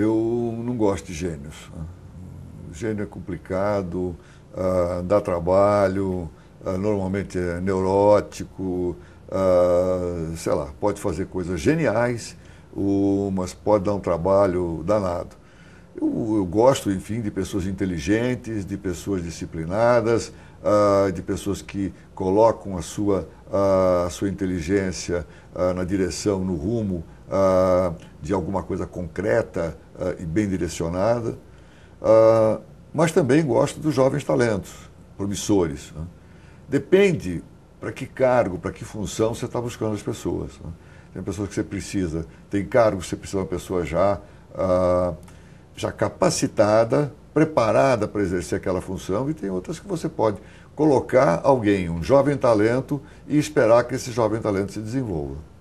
Eu não gosto de gênios. Né? Gênio é complicado, ah, dá trabalho, ah, normalmente é neurótico, ah, sei lá, pode fazer coisas geniais, mas pode dar um trabalho danado. Eu, eu gosto, enfim, de pessoas inteligentes, de pessoas disciplinadas, uh, de pessoas que colocam a sua, uh, a sua inteligência uh, na direção, no rumo de alguma coisa concreta e bem direcionada, mas também gosto dos jovens talentos, promissores. Né? Depende para que cargo, para que função você está buscando as pessoas. Né? Tem pessoas que você precisa, tem cargos que você precisa de uma pessoa já, já capacitada preparada para exercer aquela função e tem outras que você pode colocar alguém, um jovem talento, e esperar que esse jovem talento se desenvolva.